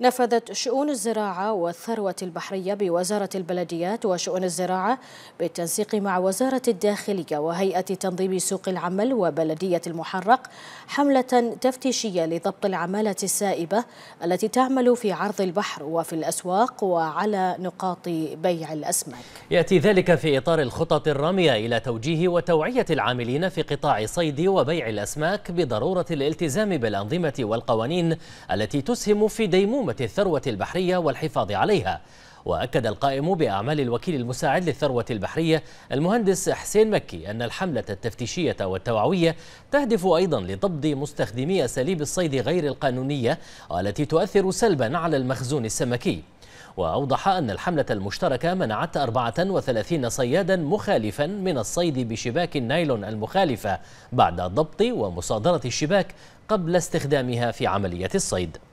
نفذت شؤون الزراعة والثروة البحرية بوزارة البلديات وشؤون الزراعة بالتنسيق مع وزارة الداخلية وهيئة تنظيم سوق العمل وبلدية المحرق حملة تفتيشية لضبط العمالة السائبة التي تعمل في عرض البحر وفي الأسواق وعلى نقاط بيع الأسماك يأتي ذلك في إطار الخطط الرامية إلى توجيه وتوعية العاملين في قطاع صيد وبيع الأسماك بضرورة الالتزام بالأنظمة والقوانين التي تسهم في ديمومة منظومة الثروة البحرية والحفاظ عليها وأكد القائم بأعمال الوكيل المساعد للثروة البحرية المهندس حسين مكي أن الحملة التفتيشية والتوعوية تهدف أيضا لضبط مستخدمي أساليب الصيد غير القانونية والتي تؤثر سلبا على المخزون السمكي وأوضح أن الحملة المشتركة منعت 34 صيادا مخالفا من الصيد بشباك النايلون المخالفة بعد ضبط ومصادرة الشباك قبل استخدامها في عملية الصيد